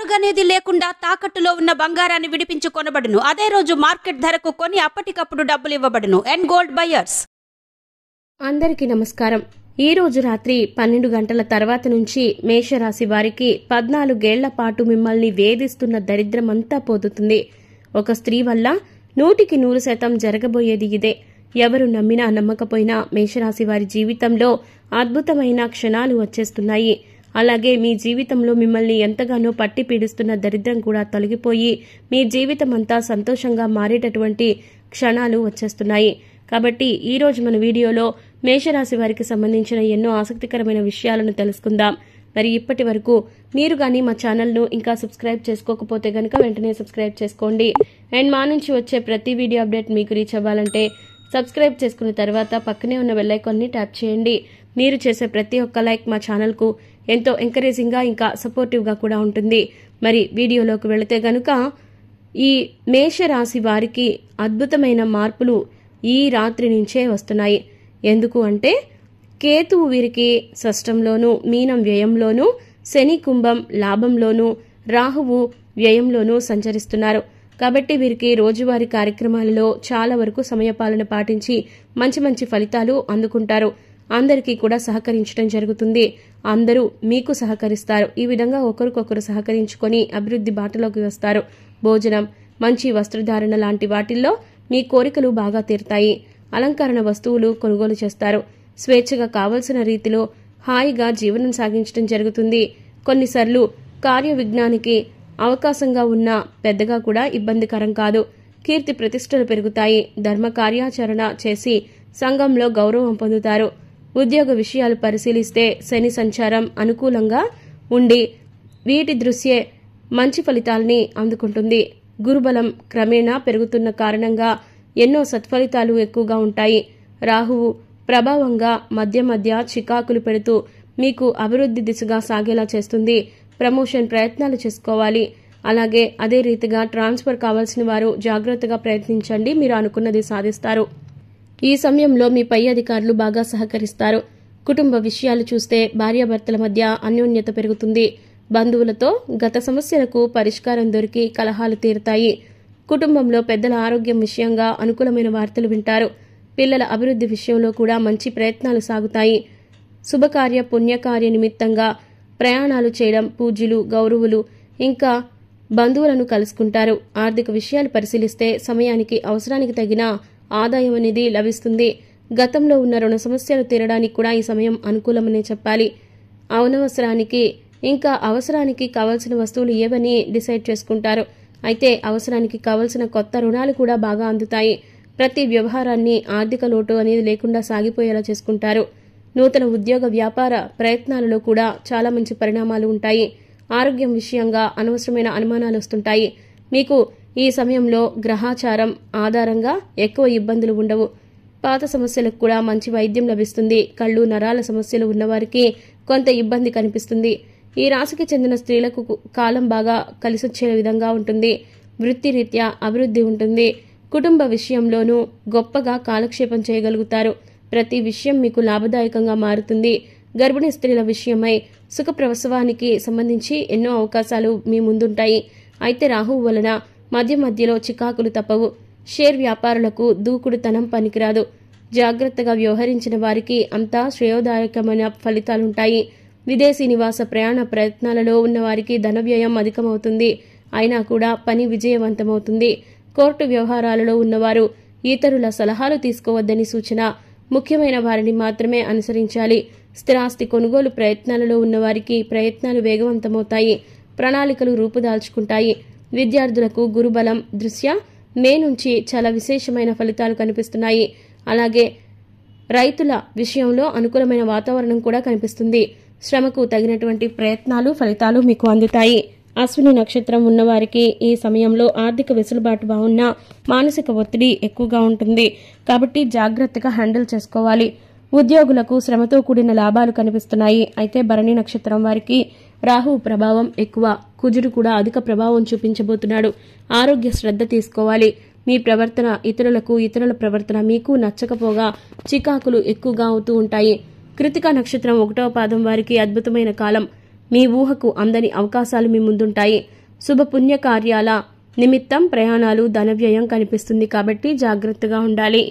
అరుగనేది లేకుండా తాకట్టులో ఉన్న బంగారాన్ని విడిపించి కొనబడును అదే రోజు మార్కెట్ ధరకు కొని అప్పటికప్పుడు డబ్బులు ఇవ్వబడును అండ్ గోల్డ్ బయర్స్ అందరికీ నమస్కారం ఈ రోజు రాత్రి పన్నెండు గంటల తర్వాత నుంచి మేషరాశి వారికి పద్నాలుగేళ్ల పాటు మిమ్మల్ని వేధిస్తున్న దరిద్రమంతా పోతుంది ఒక స్త్రీ వల్ల నూటికి నూరు శాతం జరగబోయేది ఇదే ఎవరు నమ్మినా నమ్మకపోయినా మేషరాశి వారి జీవితంలో అద్భుతమైన క్షణాలు వచ్చేస్తున్నాయి అలాగే మీ జీవితంలో మిమ్మల్ని ఎంతగానో పట్టి పీడిస్తున్న దరిద్రం కూడా తొలగిపోయి మీ జీవితం అంతా సంతోషంగా మారేటటువంటి క్షణాలు వచ్చేస్తున్నాయి కాబట్టి ఈరోజు మన వీడియోలో మేషరాశి వారికి సంబంధించిన ఎన్నో ఆసక్తికరమైన విషయాలను తెలుసుకుందాం మరి ఇప్పటి వరకు మీరు కానీ మా ఛానల్ను ఇంకా సబ్స్క్రైబ్ చేసుకోకపోతే కనుక వెంటనే సబ్స్క్రైబ్ చేసుకోండి అండ్ మా నుంచి వచ్చే ప్రతి వీడియో అప్డేట్ మీకు రీచ్ అవ్వాలంటే సబ్స్క్రైబ్ చేసుకున్న తర్వాత పక్కనే ఉన్న బెల్లైకాన్ని ట్యాప్ చేయండి మీరు చేసే ప్రతి ఒక్క లైక్ మా ఛానల్కు ఎంతో ఎంకరేజింగ్గా ఇంకా సపోర్టివ్గా కూడా ఉంటుంది మరి వీడియోలోకి వెళితే గనుక ఈ మేషరాశి వారికి అద్భుతమైన మార్పులు ఈ రాత్రి నుంచే వస్తున్నాయి ఎందుకు అంటే కేతువు వీరికి షష్టంలోనూ మీనం వ్యయంలోనూ శని కుంభం లాభంలోనూ రాహువు వ్యయంలోనూ సంచరిస్తున్నారు కాబట్టి వీరికి రోజువారీ కార్యక్రమాలలో చాలా వరకు సమయపాలన పాటించి మంచి మంచి ఫలితాలు అందుకుంటారు అందరికీ కూడా సహకరించడం జరుగుతుంది అందరూ మీకు సహకరిస్తారు ఈ విధంగా ఒకరికొకరు సహకరించుకొని అభివృద్ధి బాటలోకి వస్తారు భోజనం మంచి వస్త్రధారణ లాంటి వాటిల్లో మీ కోరికలు బాగా తీరుతాయి అలంకరణ వస్తువులు కొనుగోలు చేస్తారు స్వేచ్ఛగా కావలసిన రీతిలో హాయిగా జీవనం సాగించడం జరుగుతుంది కొన్నిసార్లు కార్య విజ్ఞానికి అవకాశంగా ఉన్న పెద్దగా కూడా ఇబ్బందికరం కాదు కీర్తి ప్రతిష్టలు పెరుగుతాయి ధర్మ కార్యాచరణ చేసి సంఘంలో గౌరవం పొందుతారు ఉద్యోగ విషయాలు పరిశీలిస్తే శని సంచారం అనుకూలంగా ఉండి వీటి దృశ్యే మంచి ఫలితాల్ని అందుకుంటుంది గురుబలం క్రమేణా పెరుగుతున్న కారణంగా ఎన్నో సత్ఫలితాలు ఎక్కువగా ఉంటాయి రాహువు ప్రభావంగా మధ్య మధ్య చికాకులు పెడుతూ మీకు అభివృద్ధి దిశగా సాగేలా చేస్తుంది ప్రమోషన్ ప్రయత్నాలు చేసుకోవాలి అలాగే అదే రీతిగా ట్రాన్స్ఫర్ కావాల్సిన వారు జాగ్రత్తగా ప్రయత్నించండి మీరు అనుకున్నది సాధిస్తారు ఈ సమయంలో మీ పై అధికారులు బాగా సహకరిస్తారు కుటుంబ విషయాలు చూస్తే భార్యాభర్తల మధ్య అన్యోన్యత పెరుగుతుంది బంధువులతో గత సమస్యలకు పరిష్కారం దొరికి కలహాలు తీరుతాయి కుటుంబంలో పెద్దల ఆరోగ్యం విషయంగా అనుకూలమైన వార్తలు వింటారు పిల్లల అభివృద్ధి విషయంలో కూడా మంచి ప్రయత్నాలు సాగుతాయి శుభకార్య పుణ్యకార్య నిమిత్తంగా ప్రయాణాలు చేయడం పూజలు గౌరవులు ఇంకా బంధువులను కలుసుకుంటారు ఆర్థిక విషయాలు పరిశీలిస్తే సమయానికి అవసరానికి తగిన ఆదాయం అనేది లభిస్తుంది గతంలో ఉన్న రుణ సమస్యలు తీరడానికి కూడా ఈ సమయం అనుకూలమనే చెప్పాలి అవనవసరానికి ఇంకా అవసరానికి కావాల్సిన వస్తువులు ఏవని డిసైడ్ చేసుకుంటారు అయితే అవసరానికి కావలసిన కొత్త రుణాలు కూడా బాగా అందుతాయి ప్రతి వ్యవహారాన్ని ఆర్థిక లోటు అనేది లేకుండా సాగిపోయేలా చేసుకుంటారు నూతన ఉద్యోగ వ్యాపార ప్రయత్నాలలో కూడా చాలా మంచి పరిణామాలు ఉంటాయి ఆరోగ్యం విషయంగా అనవసరమైన అనుమానాలు వస్తుంటాయి మీకు ఈ సమయంలో గ్రహాచారం ఆధారంగా ఎక్కువ ఇబ్బందులు ఉండవు పాత సమస్యలకు కూడా మంచి వైద్యం లభిస్తుంది కళ్ళు నరాల సమస్యలు ఉన్నవారికి కొంత ఇబ్బంది కనిపిస్తుంది ఈ రాశికి చెందిన స్త్రీలకు కాలం బాగా కలిసొచ్చే విధంగా ఉంటుంది వృత్తిరీత్యా అభివృద్ధి ఉంటుంది కుటుంబ విషయంలోనూ గొప్పగా కాలక్షేపం చేయగలుగుతారు ప్రతి విషయం మీకు లాభదాయకంగా మారుతుంది గర్భిణీ స్త్రీల విషయమై సుఖ ప్రసవానికి సంబంధించి ఎన్నో అవకాశాలు మీ ముందుంటాయి అయితే రాహువు వలన మధ్య మధ్యలో చికాకులు తప్పవు షేర్ వ్యాపారులకు దూకుడుతనం పనికిరాదు జాగ్రత్తగా వ్యవహరించిన వారికి అంతా శ్రేయోదాయకమైన ఫలితాలుంటాయి విదేశీ నివాస ప్రయాణ ప్రయత్నాలలో ఉన్నవారికి ధనవ్యయం అధికమవుతుంది అయినా కూడా పని విజయవంతమవుతుంది కోర్టు వ్యవహారాలలో ఉన్నవారు ఇతరుల సలహాలు తీసుకోవద్దని సూచన ముఖ్యమైన వారిని మాత్రమే అనుసరించాలి స్థిరాస్తి కొనుగోలు ప్రయత్నాలలో ఉన్నవారికి ప్రయత్నాలు వేగవంతమవుతాయి ప్రణాళికలు రూపుదాల్చుకుంటాయి విద్యార్థులకు గురుబలం దృశ్యా మే నుంచి చాలా విశేషమైన ఫలితాలు కనిపిస్తున్నాయి అలాగే రైతుల విషయంలో అనుకూలమైన వాతావరణం కూడా కనిపిస్తుంది శ్రమకు తగినటువంటి ప్రయత్నాలు ఫలితాలు మీకు అందుతాయి అశ్విని నక్షత్రం ఉన్నవారికి ఈ సమయంలో ఆర్థిక వెసులుబాటు బాగున్నా మానసిక ఒత్తిడి ఎక్కువగా ఉంటుంది కాబట్టి జాగ్రత్తగా హ్యాండిల్ చేసుకోవాలి ఉద్యోగులకు శ్రమతో కూడిన లాభాలు కనిపిస్తున్నాయి అయితే భరణి నక్షత్రం వారికి రాహు ప్రభావం ఎక్కువ కుజుడు కూడా అధిక ప్రభావం చూపించబోతున్నాడు ఆరోగ్య శ్రద్ధ తీసుకోవాలి మీ ప్రవర్తన ఇతరులకు ఇతరుల ప్రవర్తన మీకు నచ్చకపోగా చికాకులు ఎక్కువగా అవుతూ ఉంటాయి కృతిక నక్షత్రం ఒకటవ పాదం వారికి అద్భుతమైన కాలం మీ ఊహకు అందని అవకాశాలు మీ ముందుంటాయి శుభ కార్యాల నిమిత్తం ప్రయాణాలు ధనవ్యయం కనిపిస్తుంది కాబట్టి జాగ్రత్తగా ఉండాలి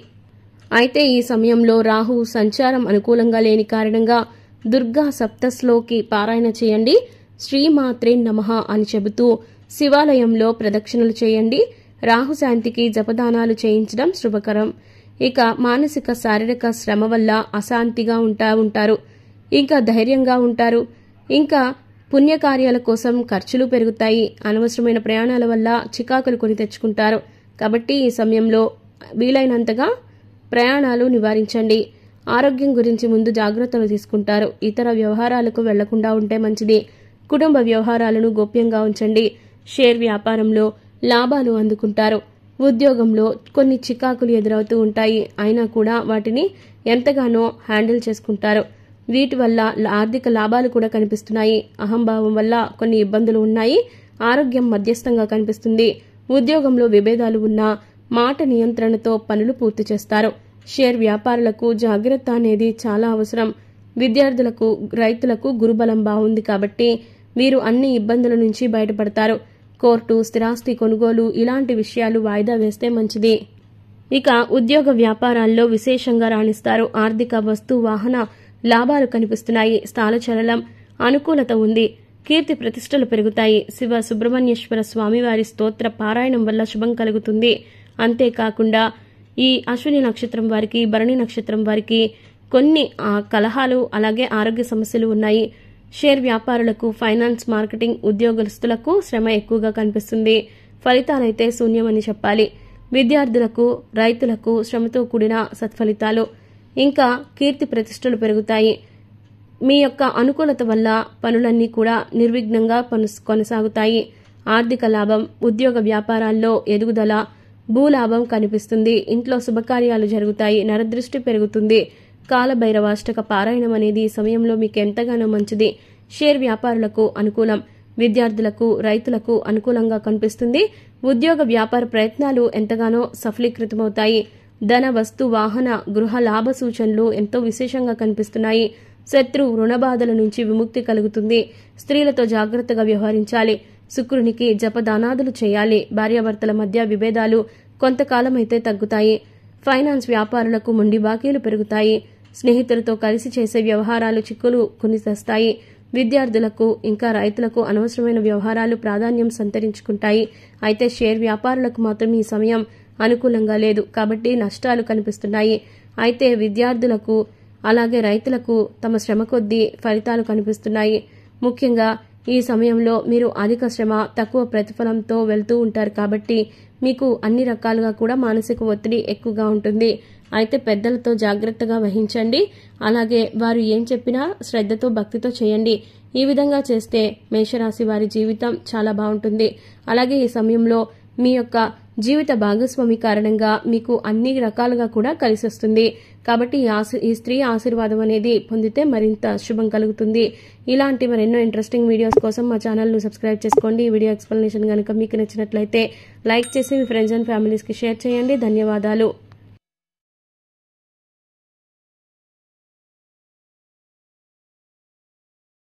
అయితే ఈ సమయంలో రాహు సంచారం అనుకూలంగా లేని కారణంగా దుర్గా సప్తశ్లోకి పారాయణ చేయండి శ్రీమాత్రే నమ అని చెబుతూ శివాలయంలో ప్రదక్షిణలు చేయండి రాహుశాంతికి జపదానాలు చేయించడం శుభకరం ఇక మానసిక శారీరక శ్రమ వల్ల అశాంతిగా ఉంటా ఉంటారు ఇంకా ధైర్యంగా ఉంటారు ఇంకా పుణ్యకార్యాల కోసం ఖర్చులు పెరుగుతాయి అనవసరమైన ప్రయాణాల వల్ల చికాకులు కొని తెచ్చుకుంటారు కాబట్టి ఈ సమయంలో వీలైనంతగా ప్రయాణాలు నివారించండి ఆరోగ్యం గురించి ముందు జాగ్రత్తలు తీసుకుంటారు ఇతర వ్యవహారాలకు వెళ్లకుండా ఉంటే మంచిది కుటుంబ వ్యవహారాలను గోప్యంగా ఉంచండి షేర్ వ్యాపారంలో లాభాలు అందుకుంటారు ఉద్యోగంలో కొన్ని చికాకులు ఎదురవుతూ ఉంటాయి అయినా కూడా వాటిని ఎంతగానో హ్యాండిల్ చేసుకుంటారు వీటి వల్ల ఆర్థిక లాభాలు కూడా కనిపిస్తున్నాయి అహంభావం వల్ల కొన్ని ఇబ్బందులు ఉన్నాయి ఆరోగ్యం మధ్యస్థంగా కనిపిస్తుంది ఉద్యోగంలో విభేదాలు ఉన్నా మాట నియంత్రణతో పనులు పూర్తి చేస్తారు షేర్ వ్యాపారులకు జాగ్రత్త అనేది చాలా అవసరం విద్యార్థులకు రైతులకు గురుబలం బాగుంది కాబట్టి వీరు అన్ని ఇబ్బందుల నుంచి బయటపడతారు కోర్టు స్థిరాస్తి కొనుగోలు ఇలాంటి విషయాలు వాయిదా వేస్తే మంచిది ఇక ఉద్యోగ వ్యాపారాల్లో విశేషంగా రాణిస్తారు ఆర్థిక వస్తు వాహన లాభాలు కనిపిస్తున్నాయి చలనం అనుకూలత ఉంది కీర్తి ప్రతిష్టలు పెరుగుతాయి శివ సుబ్రహ్మణ్యేశ్వర స్వామివారి స్తోత్ర పారాయణం వల్ల శుభం కలుగుతుంది అంతేకాకుండా ఈ అశ్విని నక్షత్రం వారికి భరణి నక్షత్రం వారికి కొన్ని కలహాలు అలాగే ఆరోగ్య సమస్యలు ఉన్నాయి షేర్ వ్యాపారులకు ఫైనాన్స్ మార్కెటింగ్ ఉద్యోగస్తులకు శ్రమ ఎక్కువగా కనిపిస్తుంది ఫలితాలైతే శూన్యమని చెప్పాలి విద్యార్థులకు రైతులకు శ్రమతో కూడిన సత్ఫలితాలు ఇంకా కీర్తి ప్రతిష్టలు పెరుగుతాయి మీ యొక్క అనుకూలత వల్ల పనులన్నీ కూడా నిర్విఘ్నంగా కొనసాగుతాయి ఆర్థిక లాభం ఉద్యోగ వ్యాపారాల్లో ఎదుగుదల భూలాభం కనిపిస్తుంది ఇంట్లో శుభకార్యాలు జరుగుతాయి నరదృష్టి పెరుగుతుంది కాలభైరవాష్టక పారాయణం అనేది ఈ సమయంలో మీకు ఎంతగానో మంచిది షేర్ వ్యాపారులకు అనుకూలం విద్యార్థులకు రైతులకు అనుకూలంగా కనిపిస్తుంది ఉద్యోగ వ్యాపార ప్రయత్నాలు ఎంతగానో సఫలీకృతమవుతాయి ధన వస్తు వాహన గృహ లాభ సూచనలు ఎంతో విశేషంగా కనిపిస్తున్నాయి శత్రు రుణబాధల నుంచి విముక్తి కలుగుతుంది స్త్రీలతో జాగ్రత్తగా వ్యవహరించాలి శుక్రునికి జపదానాదులు చేయాలి భార్యాభర్తల మధ్య విభేదాలు కొంతకాలమైతే తగ్గుతాయి ఫైనాన్స్ వ్యాపారులకు ముండి బాకీలు పెరుగుతాయి స్నేహితులతో కలిసి చేసే వ్యవహారాలు చిక్కులు కొనిసేస్తాయి విద్యార్థులకు ఇంకా రైతులకు అనవసరమైన వ్యవహారాలు ప్రాధాన్యం సంతరించుకుంటాయి అయితే షేర్ వ్యాపారులకు మాత్రం ఈ సమయం అనుకూలంగా లేదు కాబట్టి నష్టాలు కనిపిస్తున్నాయి అయితే విద్యార్థులకు అలాగే రైతులకు తమ శ్రమ కొద్దీ ఫలితాలు కనిపిస్తున్నాయి ముఖ్యంగా ఈ సమయంలో మీరు అధిక శ్రమ తక్కువ ప్రతిఫలంతో వెళ్తూ ఉంటారు కాబట్టి మీకు అన్ని రకాలుగా కూడా మానసిక ఒత్తిడి ఎక్కువగా ఉంటుంది అయితే పెద్దలతో జాగ్రత్తగా వహించండి అలాగే వారు ఏం చెప్పినా శ్రద్ధతో భక్తితో చేయండి ఈ విధంగా చేస్తే మేషరాశి వారి జీవితం చాలా బాగుంటుంది అలాగే ఈ సమయంలో మీ యొక్క జీవిత భాగస్వామి కారణంగా మీకు అన్ని రకాలుగా కూడా కలిసొస్తుంది కాబట్టి ఈ స్త్రీ ఆశీర్వాదం అనేది పొందితే మరింత శుభం కలుగుతుంది ఇలాంటి మరెన్నో ఇంట్రెస్టింగ్ వీడియోస్ కోసం మా ఛానల్ను సబ్స్క్రైబ్ చేసుకోండి ఈ వీడియో ఎక్స్ప్లెనేషన్ కనుక మీకు నచ్చినట్లయితే లైక్ చేసి మీ ఫ్రెండ్స్ అండ్ ఫ్యామిలీస్కి షేర్ చేయండి ధన్యవాదాలు